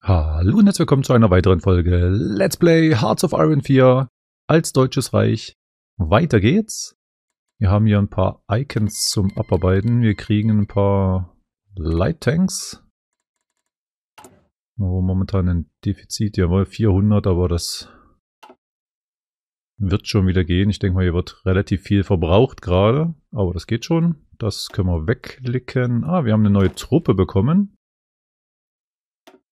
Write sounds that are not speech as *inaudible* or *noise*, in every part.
Hallo und herzlich willkommen zu einer weiteren Folge Let's Play Hearts of Iron 4 als Deutsches Reich. Weiter geht's. Wir haben hier ein paar Icons zum Abarbeiten. Wir kriegen ein paar Light Tanks. Wo momentan ein Defizit, jawohl, 400, aber das wird schon wieder gehen. Ich denke mal, hier wird relativ viel verbraucht gerade, aber das geht schon. Das können wir wegklicken. Ah, wir haben eine neue Truppe bekommen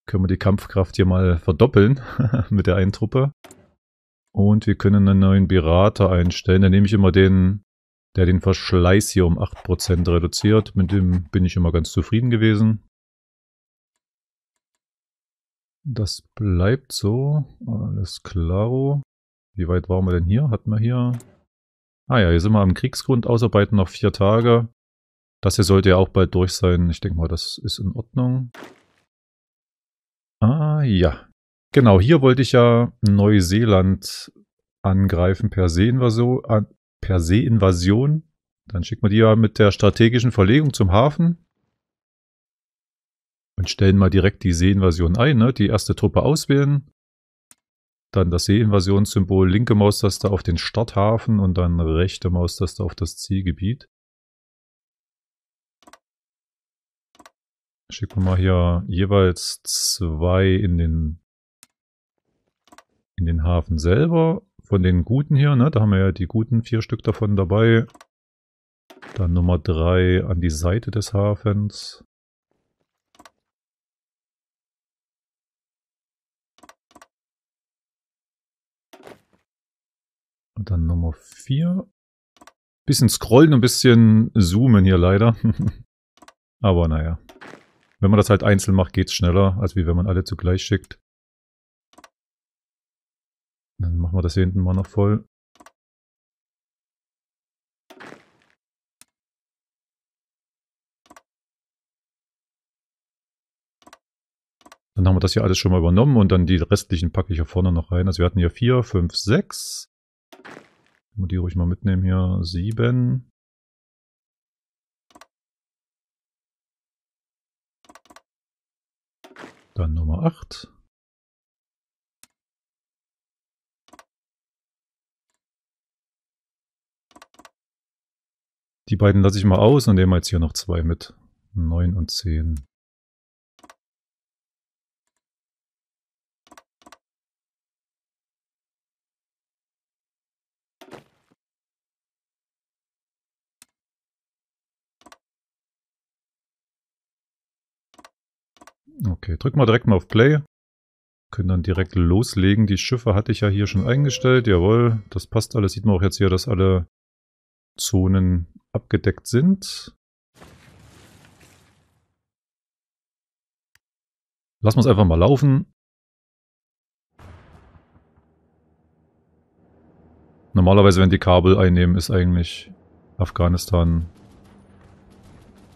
können wir die Kampfkraft hier mal verdoppeln *laughs* mit der einen Truppe. Und wir können einen neuen Berater einstellen. Da nehme ich immer den, der den Verschleiß hier um 8% reduziert. Mit dem bin ich immer ganz zufrieden gewesen. Das bleibt so. Alles klaro. Wie weit waren wir denn hier? Hatten wir hier... Ah ja, hier sind wir am Kriegsgrund ausarbeiten noch vier Tage. Das hier sollte ja auch bald durch sein. Ich denke mal, das ist in Ordnung. Ah ja. Genau, hier wollte ich ja Neuseeland angreifen per Seeinvasion. Per se Dann schicken wir die ja mit der strategischen Verlegung zum Hafen. Und stellen mal direkt die Seeinvasion ein, ne? Die erste Truppe auswählen. Dann das Seeinvasionssymbol, linke Maustaste auf den Stadthafen und dann rechte Maustaste auf das Zielgebiet. Schicken wir mal hier jeweils zwei in den, in den Hafen selber. Von den guten hier, ne? Da haben wir ja die guten vier Stück davon dabei. Dann Nummer drei an die Seite des Hafens. Und dann Nummer vier. Bisschen scrollen und bisschen zoomen hier leider. *laughs* Aber naja. Wenn man das halt einzeln macht, geht es schneller, als wie wenn man alle zugleich schickt. Dann machen wir das hier hinten mal noch voll. Dann haben wir das hier alles schon mal übernommen und dann die restlichen packe ich hier vorne noch rein. Also wir hatten hier 4, 5, 6. Können wir die ruhig mal mitnehmen hier. 7. Dann Nummer 8. Die beiden lasse ich mal aus und nehme jetzt hier noch zwei mit. 9 und 10. Okay, drück mal direkt mal auf Play. Können dann direkt loslegen. Die Schiffe hatte ich ja hier schon eingestellt. Jawohl, das passt alles. Sieht man auch jetzt hier, dass alle Zonen abgedeckt sind. Lassen wir es einfach mal laufen. Normalerweise, wenn die Kabel einnehmen, ist eigentlich Afghanistan...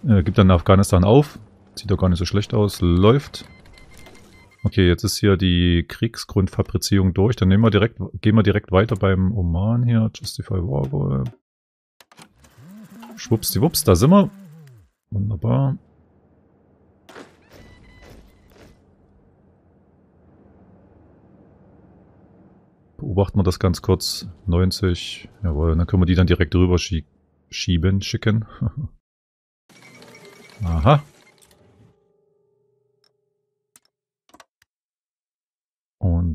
Äh, gibt dann Afghanistan auf. Sieht doch gar nicht so schlecht aus. Läuft. Okay, jetzt ist hier die Kriegsgrundfabrizierung durch. Dann nehmen wir direkt, gehen wir direkt weiter beim Oman hier. Justify Warboy. Schwuppsdiwupps, da sind wir. Wunderbar. Beobachten wir das ganz kurz. 90. Jawohl, dann können wir die dann direkt rüber schie schieben, schicken. *laughs* Aha,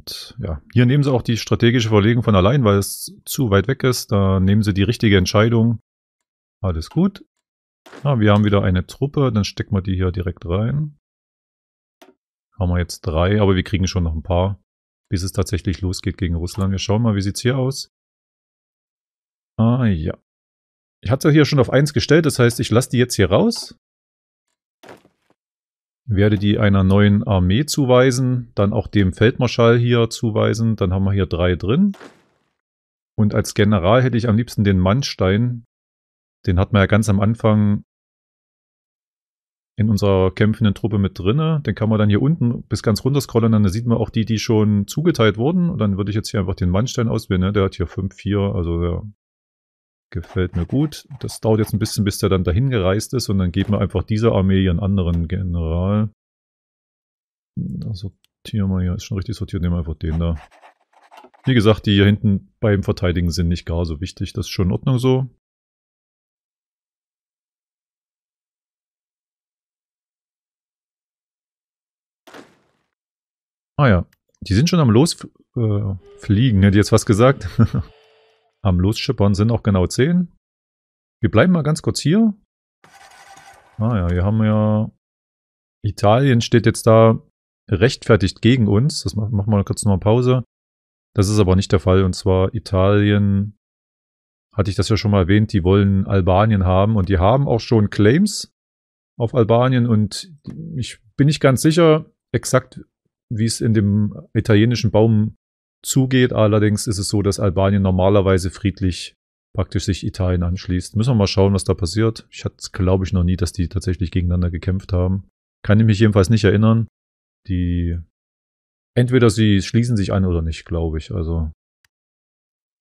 Und ja, hier nehmen sie auch die strategische Verlegung von allein, weil es zu weit weg ist. Da nehmen sie die richtige Entscheidung. Alles gut. Ja, ah, wir haben wieder eine Truppe, dann stecken wir die hier direkt rein. Haben wir jetzt drei, aber wir kriegen schon noch ein paar, bis es tatsächlich losgeht gegen Russland. Wir schauen mal, wie sieht es hier aus. Ah ja. Ich hatte hier schon auf 1 gestellt, das heißt, ich lasse die jetzt hier raus werde die einer neuen Armee zuweisen, dann auch dem Feldmarschall hier zuweisen. Dann haben wir hier drei drin. Und als General hätte ich am liebsten den Mannstein. Den hat man ja ganz am Anfang in unserer kämpfenden Truppe mit drinne. Den kann man dann hier unten bis ganz runter scrollen. Dann sieht man auch die, die schon zugeteilt wurden. Und dann würde ich jetzt hier einfach den Mannstein auswählen. Ne? Der hat hier 5, 4. Also der gefällt mir gut. Das dauert jetzt ein bisschen, bis der dann dahin gereist ist und dann geben wir einfach dieser Armee ihren anderen General. Da sortieren wir hier, ist schon richtig sortiert, nehmen wir einfach den da. Wie gesagt, die hier hinten beim Verteidigen sind nicht gar so wichtig, das ist schon in Ordnung so. Ah ja, die sind schon am Losfliegen, äh, hätte ich jetzt was gesagt. *laughs* Am Losschippern sind auch genau 10. Wir bleiben mal ganz kurz hier. Ah ja, hier haben ja... Italien steht jetzt da rechtfertigt gegen uns. Das machen wir kurz nochmal Pause. Das ist aber nicht der Fall. Und zwar Italien, hatte ich das ja schon mal erwähnt, die wollen Albanien haben. Und die haben auch schon Claims auf Albanien. Und ich bin nicht ganz sicher, exakt wie es in dem italienischen Baum zugeht. Allerdings ist es so, dass Albanien normalerweise friedlich praktisch sich Italien anschließt. Müssen wir mal schauen, was da passiert. Ich hatte, glaube ich, noch nie, dass die tatsächlich gegeneinander gekämpft haben. Kann ich mich jedenfalls nicht erinnern. Die entweder sie schließen sich an oder nicht, glaube ich. Also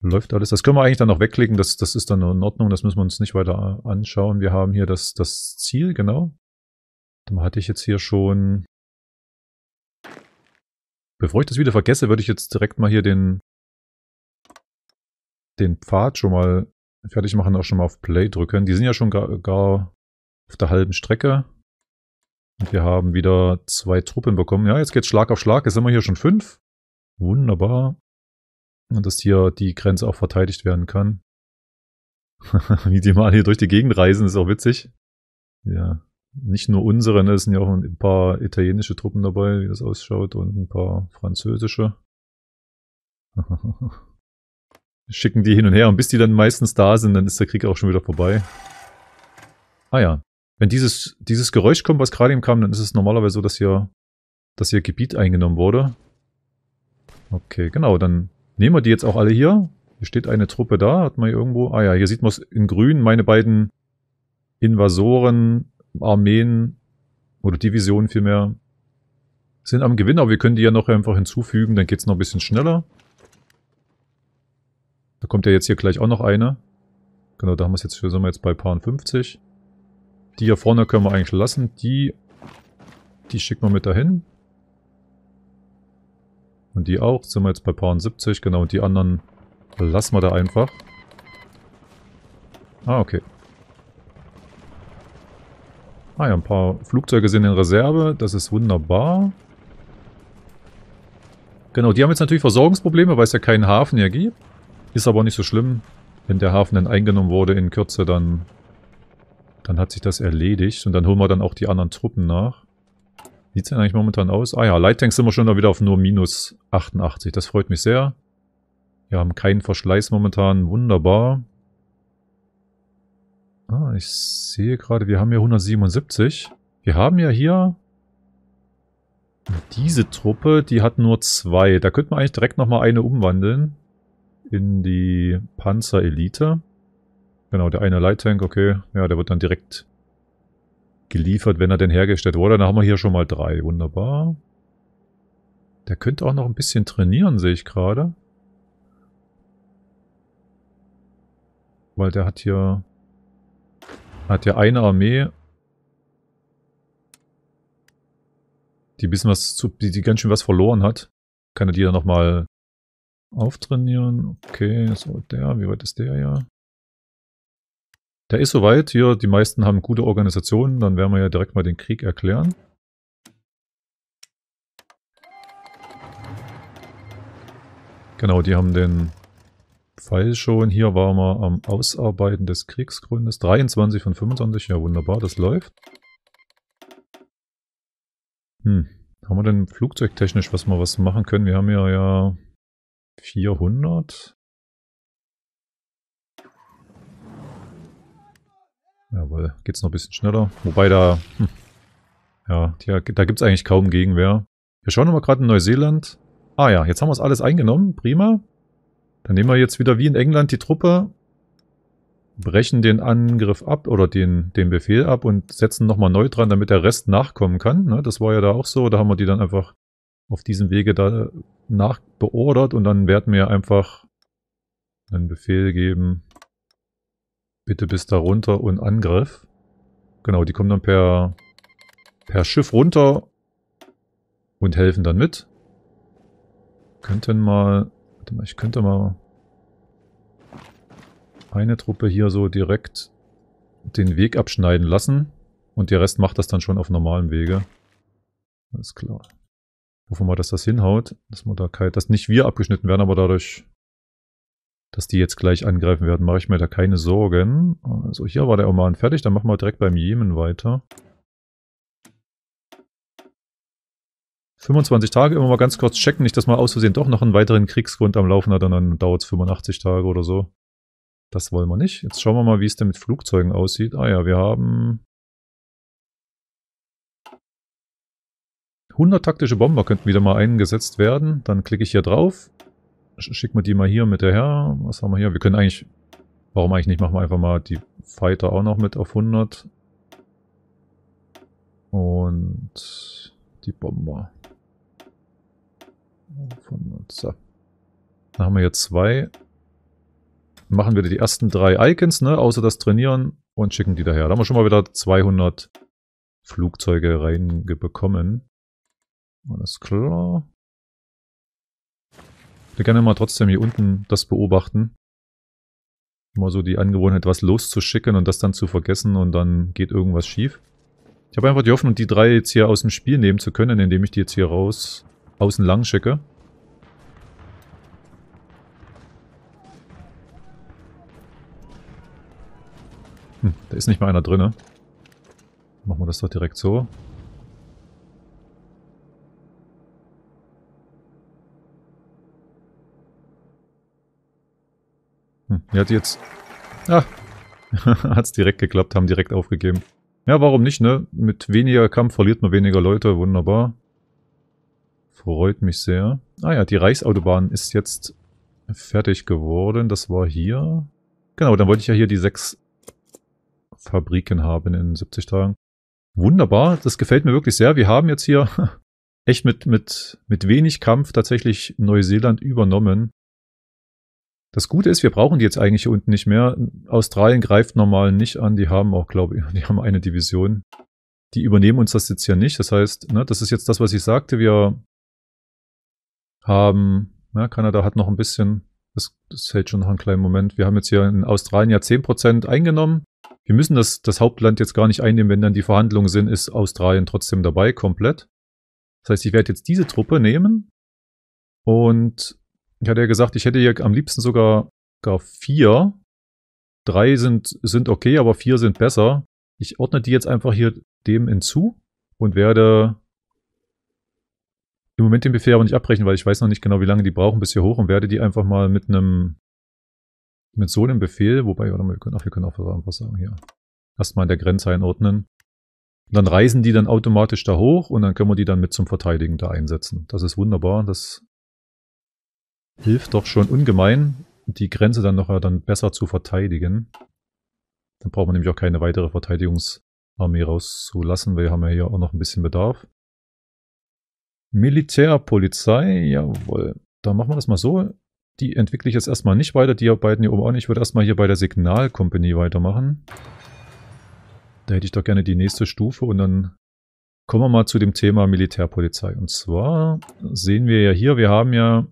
läuft alles. Das können wir eigentlich dann noch wegklicken. Das, das ist dann in Ordnung. Das müssen wir uns nicht weiter anschauen. Wir haben hier das, das Ziel, genau. Dann hatte ich jetzt hier schon Bevor ich das wieder vergesse, würde ich jetzt direkt mal hier den, den Pfad schon mal fertig machen, auch schon mal auf Play drücken. Die sind ja schon gar, gar auf der halben Strecke. Und wir haben wieder zwei Truppen bekommen. Ja, jetzt geht's Schlag auf Schlag. Jetzt sind wir hier schon fünf. Wunderbar. Und dass hier die Grenze auch verteidigt werden kann. *laughs* Wie die mal hier durch die Gegend reisen, ist auch witzig. Ja, nicht nur unsere, ne, es sind ja auch ein paar italienische Truppen dabei, wie das ausschaut, und ein paar französische. *laughs* Schicken die hin und her und bis die dann meistens da sind, dann ist der Krieg auch schon wieder vorbei. Ah ja. Wenn dieses, dieses Geräusch kommt, was gerade eben kam, dann ist es normalerweise so, dass hier, dass hier Gebiet eingenommen wurde. Okay, genau, dann nehmen wir die jetzt auch alle hier. Hier steht eine Truppe da, hat man hier irgendwo. Ah ja, hier sieht man es in grün. Meine beiden Invasoren Armeen oder Divisionen vielmehr sind am Gewinn, aber wir können die ja noch einfach hinzufügen, dann geht es noch ein bisschen schneller. Da kommt ja jetzt hier gleich auch noch eine. Genau, da haben wir es jetzt, sind wir jetzt bei Paaren 50. Die hier vorne können wir eigentlich lassen, die, die schicken wir mit dahin. Und die auch, sind wir jetzt bei Paaren 70, genau, und die anderen lassen wir da einfach. Ah, okay. Ah ja, ein paar Flugzeuge sind in Reserve. Das ist wunderbar. Genau, die haben jetzt natürlich Versorgungsprobleme, weil es ja keinen Hafen hier gibt. Ist aber nicht so schlimm. Wenn der Hafen dann eingenommen wurde in Kürze, dann, dann hat sich das erledigt. Und dann holen wir dann auch die anderen Truppen nach. Sieht es denn eigentlich momentan aus? Ah ja, Lighttanks sind wir schon wieder auf nur minus 88. Das freut mich sehr. Wir haben keinen Verschleiß momentan. Wunderbar. Ah, ich sehe gerade, wir haben hier 177. Wir haben ja hier diese Truppe, die hat nur zwei. Da könnte man eigentlich direkt nochmal eine umwandeln in die Panzer-Elite. Genau, der eine Light Tank, okay. Ja, der wird dann direkt geliefert, wenn er denn hergestellt wurde. Dann haben wir hier schon mal drei. Wunderbar. Der könnte auch noch ein bisschen trainieren, sehe ich gerade. Weil der hat hier hat ja eine Armee. Die bisschen was zu, die, die ganz schön was verloren hat. Kann er die dann nochmal auftrainieren? Okay, so der, wie weit ist der ja? Der ist soweit. Hier, die meisten haben gute Organisationen. Dann werden wir ja direkt mal den Krieg erklären. Genau, die haben den Fall schon. Hier waren wir am Ausarbeiten des Kriegsgrundes. 23 von 25, ja wunderbar, das läuft. Hm, haben wir denn flugzeugtechnisch was mal was machen können? Wir haben ja ja 400. Jawohl, geht's noch ein bisschen schneller. Wobei da, hm, ja, da gibt's eigentlich kaum Gegenwehr. Wir schauen mal gerade in Neuseeland. Ah ja, jetzt haben wir es alles eingenommen. Prima. Dann nehmen wir jetzt wieder wie in England die Truppe, brechen den Angriff ab oder den, den Befehl ab und setzen nochmal neu dran, damit der Rest nachkommen kann. Ne? Das war ja da auch so. Da haben wir die dann einfach auf diesem Wege da äh, nachbeordert und dann werden wir einfach einen Befehl geben, bitte bis da runter und Angriff. Genau, die kommen dann per, per Schiff runter und helfen dann mit. Könnten mal Warte mal, ich könnte mal eine Truppe hier so direkt den Weg abschneiden lassen. Und der Rest macht das dann schon auf normalem Wege. Alles klar. Hoffen wir, dass das hinhaut, dass wir da kein, dass nicht wir abgeschnitten werden, aber dadurch, dass die jetzt gleich angreifen werden, mache ich mir da keine Sorgen. Also hier war der Oman fertig, dann machen wir direkt beim Jemen weiter. 25 Tage immer mal ganz kurz checken, nicht, dass man aus Versehen doch noch einen weiteren Kriegsgrund am Laufen hat und dann dauert es 85 Tage oder so. Das wollen wir nicht. Jetzt schauen wir mal, wie es denn mit Flugzeugen aussieht. Ah ja, wir haben 100 taktische Bomber könnten wieder mal eingesetzt werden. Dann klicke ich hier drauf. Schicken wir die mal hier mit der her. Was haben wir hier? Wir können eigentlich... Warum eigentlich nicht? Machen wir einfach mal die Fighter auch noch mit auf 100. Und die Bomber. Von, zack. Da haben wir jetzt zwei. Machen wir die ersten drei Icons, ne? außer das Trainieren und schicken die daher. Da haben wir schon mal wieder 200 Flugzeuge reinbekommen. Alles klar. Ich würde gerne mal trotzdem hier unten das beobachten. Mal so die Angewohnheit, was loszuschicken und das dann zu vergessen und dann geht irgendwas schief. Ich habe einfach die Hoffnung, die drei jetzt hier aus dem Spiel nehmen zu können, indem ich die jetzt hier raus außen lang schicke. Hm, da ist nicht mal einer drin, ne? Machen wir das doch direkt so. Hm, er hat jetzt... Ah! *laughs* Hat's direkt geklappt, haben direkt aufgegeben. Ja, warum nicht, ne? Mit weniger Kampf verliert man weniger Leute, wunderbar. Freut mich sehr. Ah ja, die Reichsautobahn ist jetzt fertig geworden. Das war hier. Genau, dann wollte ich ja hier die sechs Fabriken haben in 70 Tagen. Wunderbar, das gefällt mir wirklich sehr. Wir haben jetzt hier *laughs* echt mit, mit, mit wenig Kampf tatsächlich Neuseeland übernommen. Das Gute ist, wir brauchen die jetzt eigentlich hier unten nicht mehr. Australien greift normal nicht an. Die haben auch, glaube ich, *laughs* die haben eine Division. Die übernehmen uns das jetzt hier nicht. Das heißt, ne, das ist jetzt das, was ich sagte. Wir haben, ja, Kanada hat noch ein bisschen, das, das hält schon noch einen kleinen Moment. Wir haben jetzt hier in Australien ja 10% eingenommen. Wir müssen das, das Hauptland jetzt gar nicht einnehmen, wenn dann die Verhandlungen sind, ist Australien trotzdem dabei, komplett. Das heißt, ich werde jetzt diese Truppe nehmen und ich hatte ja gesagt, ich hätte hier am liebsten sogar gar vier. Drei sind, sind okay, aber vier sind besser. Ich ordne die jetzt einfach hier dem hinzu und werde im Moment den Befehl aber nicht abbrechen, weil ich weiß noch nicht genau, wie lange die brauchen bis hier hoch und werde die einfach mal mit einem mit so einem Befehl, wobei, warte mal, wir können, ach, wir können auch was sagen hier. Erstmal in der Grenze einordnen. Und dann reisen die dann automatisch da hoch und dann können wir die dann mit zum Verteidigen da einsetzen. Das ist wunderbar, das hilft doch schon ungemein, die Grenze dann noch äh, dann besser zu verteidigen. Dann brauchen wir nämlich auch keine weitere Verteidigungsarmee rauszulassen, weil wir haben ja hier auch noch ein bisschen Bedarf. Militärpolizei, jawohl. Da machen wir das mal so. Die entwickle ich jetzt erstmal nicht weiter, die beiden hier oben auch nicht. Ich würde erstmal hier bei der Signalkompanie weitermachen. Da hätte ich doch gerne die nächste Stufe und dann kommen wir mal zu dem Thema Militärpolizei. Und zwar sehen wir ja hier, wir haben ja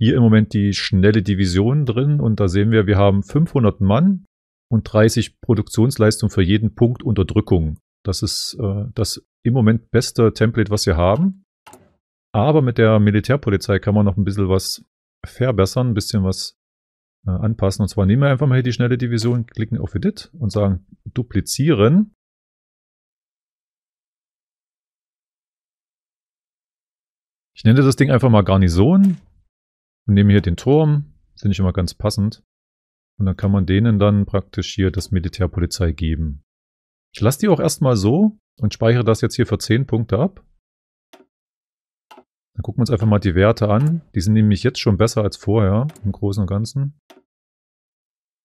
hier im Moment die schnelle Division drin und da sehen wir, wir haben 500 Mann und 30 Produktionsleistung für jeden Punkt Unterdrückung. Das ist äh, das im Moment beste Template, was wir haben. Aber mit der Militärpolizei kann man noch ein bisschen was verbessern, ein bisschen was äh, anpassen. Und zwar nehmen wir einfach mal hier die schnelle Division, klicken auf Edit und sagen duplizieren. Ich nenne das Ding einfach mal Garnison und nehme hier den Turm, finde ich immer ganz passend. Und dann kann man denen dann praktisch hier das Militärpolizei geben. Ich lasse die auch erstmal so, und speichere das jetzt hier für 10 Punkte ab. Dann gucken wir uns einfach mal die Werte an. Die sind nämlich jetzt schon besser als vorher im Großen und Ganzen.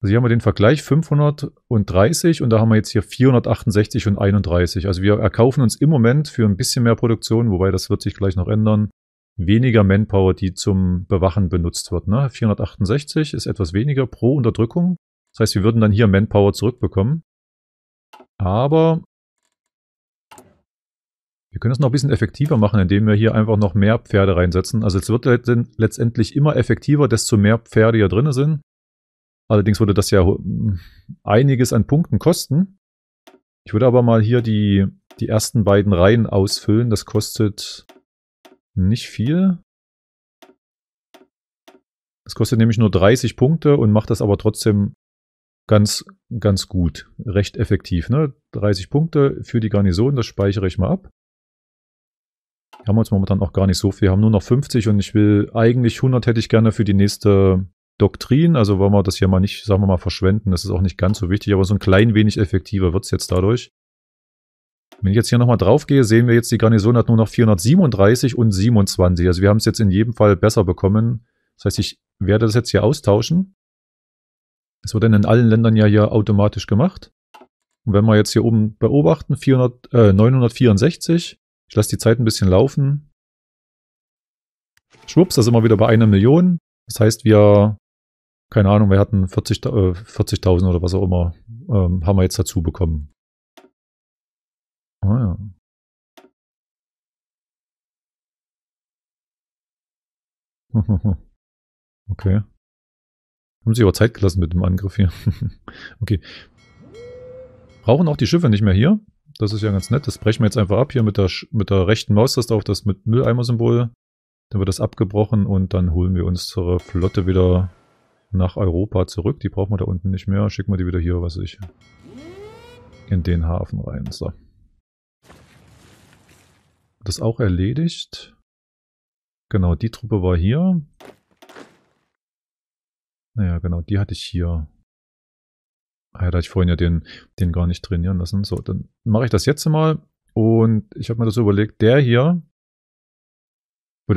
Also hier haben wir den Vergleich 530 und da haben wir jetzt hier 468 und 31. Also wir erkaufen uns im Moment für ein bisschen mehr Produktion, wobei das wird sich gleich noch ändern, weniger Manpower, die zum Bewachen benutzt wird. Ne? 468 ist etwas weniger pro Unterdrückung. Das heißt, wir würden dann hier Manpower zurückbekommen. Aber wir können es noch ein bisschen effektiver machen, indem wir hier einfach noch mehr Pferde reinsetzen. Also es wird letztendlich immer effektiver, desto mehr Pferde hier drin sind. Allerdings würde das ja hm, einiges an Punkten kosten. Ich würde aber mal hier die, die ersten beiden Reihen ausfüllen. Das kostet nicht viel. Das kostet nämlich nur 30 Punkte und macht das aber trotzdem ganz, ganz gut. Recht effektiv. Ne? 30 Punkte für die Garnison, das speichere ich mal ab. Wir haben uns momentan auch gar nicht so viel. Wir haben nur noch 50 und ich will eigentlich 100 hätte ich gerne für die nächste Doktrin. Also wollen wir das hier mal nicht, sagen wir mal, verschwenden. Das ist auch nicht ganz so wichtig, aber so ein klein wenig effektiver wird es jetzt dadurch. Wenn ich jetzt hier nochmal drauf gehe, sehen wir jetzt, die Garnison hat nur noch 437 und 27. Also wir haben es jetzt in jedem Fall besser bekommen. Das heißt, ich werde das jetzt hier austauschen. Das wird dann in allen Ländern ja hier automatisch gemacht. Und wenn wir jetzt hier oben beobachten, 400, äh, 964, ich lasse die Zeit ein bisschen laufen. Schwupps, da sind wir wieder bei einer Million. Das heißt, wir, keine Ahnung, wir hatten 40.000 40 äh, oder was auch immer, ähm, haben wir jetzt dazu bekommen. Ah ja. *laughs* Okay. Haben sich aber Zeit gelassen mit dem Angriff hier. *laughs* okay. Brauchen auch die Schiffe nicht mehr hier? Das ist ja ganz nett. Das brechen wir jetzt einfach ab hier mit der, mit der rechten Maustaste auf das mit Mülleimer-Symbol. Dann wird das abgebrochen und dann holen wir unsere Flotte wieder nach Europa zurück. Die brauchen wir da unten nicht mehr. Schicken wir die wieder hier, was ich, in den Hafen rein. So. Das auch erledigt. Genau, die Truppe war hier. Naja, genau, die hatte ich hier. Ah ja, da ich vorhin ja den, den gar nicht trainieren lassen. So, dann mache ich das jetzt mal. Und ich habe mir das überlegt, der hier,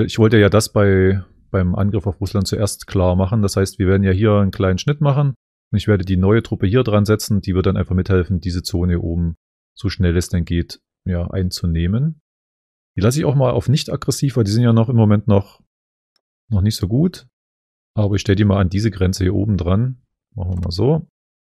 ich wollte ja das bei, beim Angriff auf Russland zuerst klar machen. Das heißt, wir werden ja hier einen kleinen Schnitt machen. Und ich werde die neue Truppe hier dran setzen. Die wird dann einfach mithelfen, diese Zone hier oben, so schnell es denn geht, ja, einzunehmen. Die lasse ich auch mal auf nicht aggressiv, weil die sind ja noch im Moment noch, noch nicht so gut. Aber ich stelle die mal an diese Grenze hier oben dran. Machen wir mal so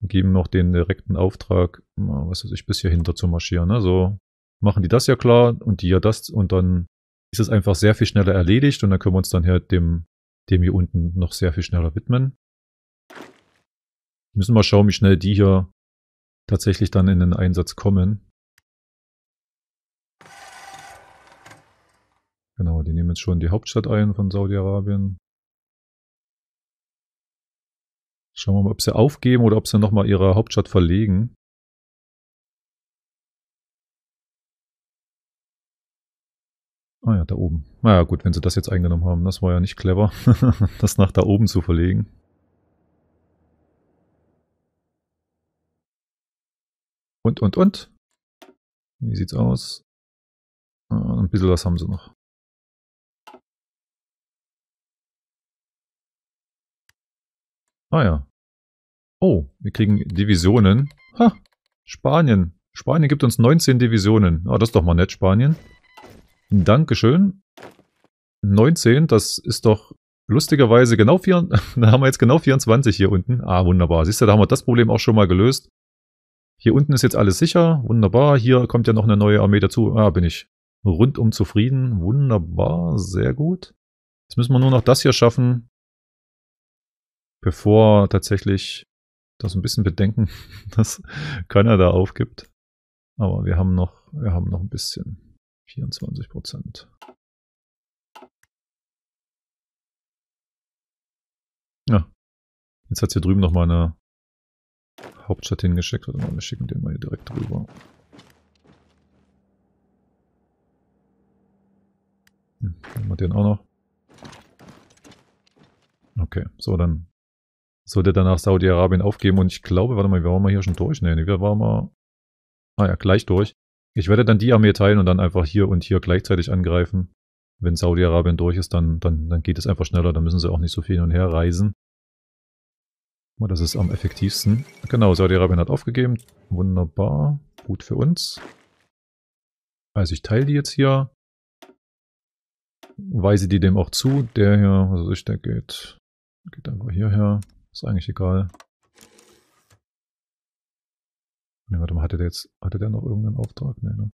geben noch den direkten Auftrag, was weiß ich, bis hier hinter zu marschieren. Ne? So machen die das ja klar und die ja das und dann ist es einfach sehr viel schneller erledigt und dann können wir uns dann hier dem, dem hier unten noch sehr viel schneller widmen. Müssen mal schauen, wie schnell die hier tatsächlich dann in den Einsatz kommen. Genau, die nehmen jetzt schon die Hauptstadt ein von Saudi-Arabien. Schauen wir mal, ob sie aufgeben oder ob sie nochmal ihre Hauptstadt verlegen. Ah ja, da oben. Naja gut, wenn sie das jetzt eingenommen haben, das war ja nicht clever, *laughs* das nach da oben zu verlegen. Und, und, und. Wie sieht's aus? Ah, ein bisschen was haben sie noch. Ah ja. Oh, wir kriegen Divisionen. Ha, Spanien. Spanien gibt uns 19 Divisionen. Ah, das ist doch mal nett, Spanien. Dankeschön. 19, das ist doch lustigerweise genau 4, *laughs* da haben wir jetzt genau 24 hier unten. Ah, wunderbar. Siehst du, da haben wir das Problem auch schon mal gelöst. Hier unten ist jetzt alles sicher. Wunderbar. Hier kommt ja noch eine neue Armee dazu. Ah, bin ich rundum zufrieden. Wunderbar. Sehr gut. Jetzt müssen wir nur noch das hier schaffen, bevor tatsächlich das ein bisschen Bedenken, *laughs* dass keiner da aufgibt. Aber wir haben noch, wir haben noch ein bisschen. 24 Prozent. Ja. Jetzt hat hier drüben noch meine Hauptstadt hingeschickt. Warte mal, wir schicken den mal hier direkt drüber. Hm, haben wir den auch noch. Okay, so, dann sollte danach Saudi-Arabien aufgeben. Und ich glaube, warte mal, wir waren mal hier schon durch. Nee, wir waren mal. Ah ja, gleich durch. Ich werde dann die Armee teilen und dann einfach hier und hier gleichzeitig angreifen. Wenn Saudi-Arabien durch ist, dann, dann, dann geht es einfach schneller. Dann müssen sie auch nicht so viel hin und her reisen. Oh, das ist am effektivsten. Genau, Saudi-Arabien hat aufgegeben. Wunderbar. Gut für uns. Also ich teile die jetzt hier. Weise die dem auch zu. Der hier, was weiß ich, der geht, geht einfach hierher. Ist eigentlich egal. Ne, warte mal, hatte der jetzt, hatte der noch irgendeinen Auftrag? Ne, ne?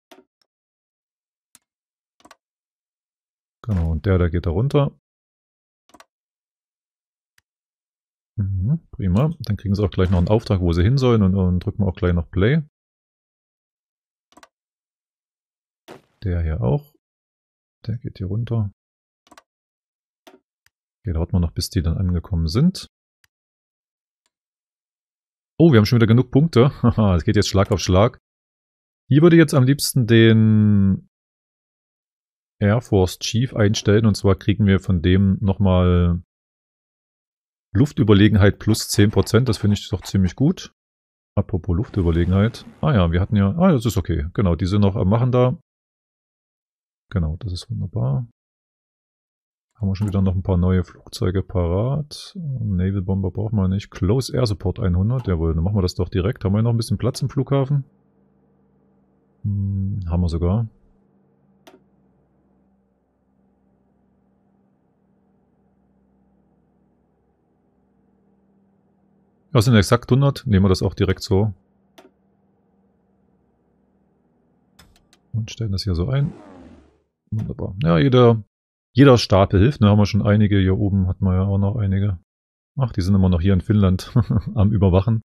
Genau, und der der geht da runter. Mhm, prima. Dann kriegen sie auch gleich noch einen Auftrag, wo sie hin sollen und, und drücken auch gleich noch Play. Der hier auch. Der geht hier runter. Okay, dauert man noch, bis die dann angekommen sind. Oh, wir haben schon wieder genug Punkte. *laughs* Haha, es geht jetzt Schlag auf Schlag. Hier würde ich jetzt am liebsten den Air Force Chief einstellen. Und zwar kriegen wir von dem nochmal Luftüberlegenheit plus 10%. Das finde ich doch ziemlich gut. Apropos Luftüberlegenheit. Ah ja, wir hatten ja... Ah, das ist okay. Genau, die sind noch am Machen da. Genau, das ist wunderbar. Haben wir schon wieder noch ein paar neue Flugzeuge parat. Naval Bomber brauchen wir nicht. Close Air Support 100. Jawohl, dann machen wir das doch direkt. Haben wir noch ein bisschen Platz im Flughafen? Hm, haben wir sogar. Das sind exakt 100. Nehmen wir das auch direkt so. Und stellen das hier so ein. Wunderbar. Ja, jeder jeder Stapel hilft. Da ne, haben wir schon einige. Hier oben hatten wir ja auch noch einige. Ach, die sind immer noch hier in Finnland *laughs* am Überwachen.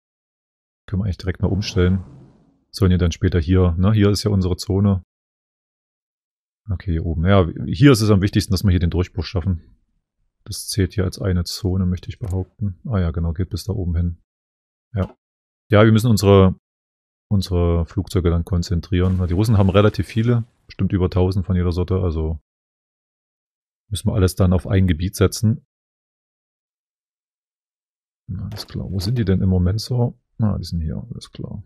Können wir eigentlich direkt mal umstellen. Sollen ja dann später hier, ne? Hier ist ja unsere Zone. Okay, hier oben. Ja, hier ist es am wichtigsten, dass wir hier den Durchbruch schaffen. Das zählt hier als eine Zone, möchte ich behaupten. Ah ja, genau, geht bis da oben hin. Ja. Ja, wir müssen unsere, unsere Flugzeuge dann konzentrieren. Die Russen haben relativ viele, bestimmt über 1000 von jeder Sorte, also Müssen wir alles dann auf ein Gebiet setzen. Alles klar. Wo sind die denn im Moment so? Ah, die sind hier. Alles klar.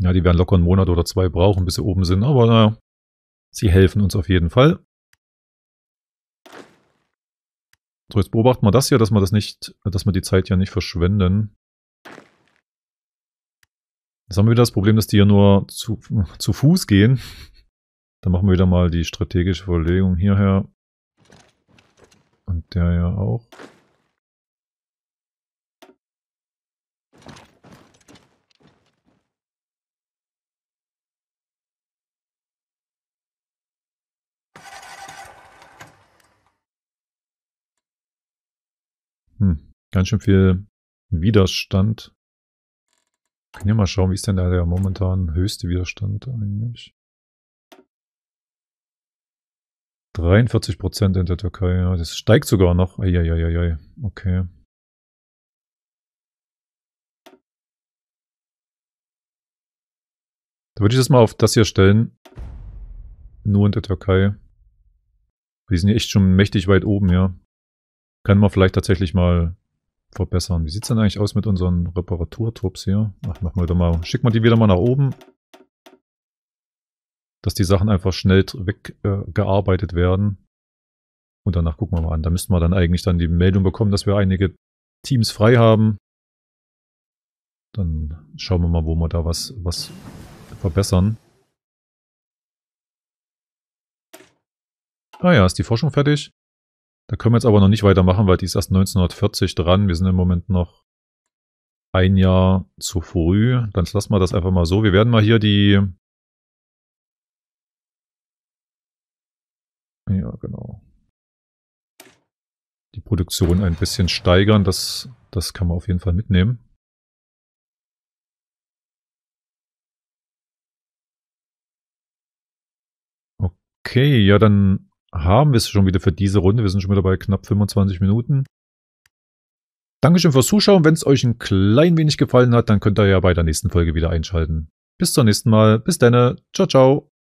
Ja, die werden locker einen Monat oder zwei brauchen, bis sie oben sind. Aber naja, sie helfen uns auf jeden Fall. So, jetzt beobachten wir das hier, dass wir das nicht, dass wir die Zeit ja nicht verschwenden. Jetzt haben wir wieder das Problem, dass die ja nur zu, zu Fuß gehen. Dann machen wir wieder mal die strategische Verlegung hierher. Und der ja auch. Hm, ganz schön viel Widerstand. Können wir mal schauen, wie ist denn da der momentan höchste Widerstand eigentlich? 43 Prozent in der Türkei, ja. Das steigt sogar noch. Eieieiei. Okay. Da würde ich das mal auf das hier stellen. Nur in der Türkei. Die sind hier echt schon mächtig weit oben, ja. Können wir vielleicht tatsächlich mal verbessern. Wie sieht es denn eigentlich aus mit unseren Reparaturtrupps hier? Ach, machen wir doch mal. Schicken wir die wieder mal nach oben dass die Sachen einfach schnell weggearbeitet äh, werden. Und danach gucken wir mal an. Da müssten wir dann eigentlich dann die Meldung bekommen, dass wir einige Teams frei haben. Dann schauen wir mal, wo wir da was, was verbessern. Ah ja, ist die Forschung fertig? Da können wir jetzt aber noch nicht weitermachen, weil die ist erst 1940 dran. Wir sind im Moment noch ein Jahr zu früh. Dann lassen wir das einfach mal so. Wir werden mal hier die Ja, genau. Die Produktion ein bisschen steigern, das, das kann man auf jeden Fall mitnehmen. Okay, ja, dann haben wir es schon wieder für diese Runde. Wir sind schon wieder bei knapp 25 Minuten. Dankeschön fürs Zuschauen. Wenn es euch ein klein wenig gefallen hat, dann könnt ihr ja bei der nächsten Folge wieder einschalten. Bis zum nächsten Mal. Bis dann. Ciao, ciao.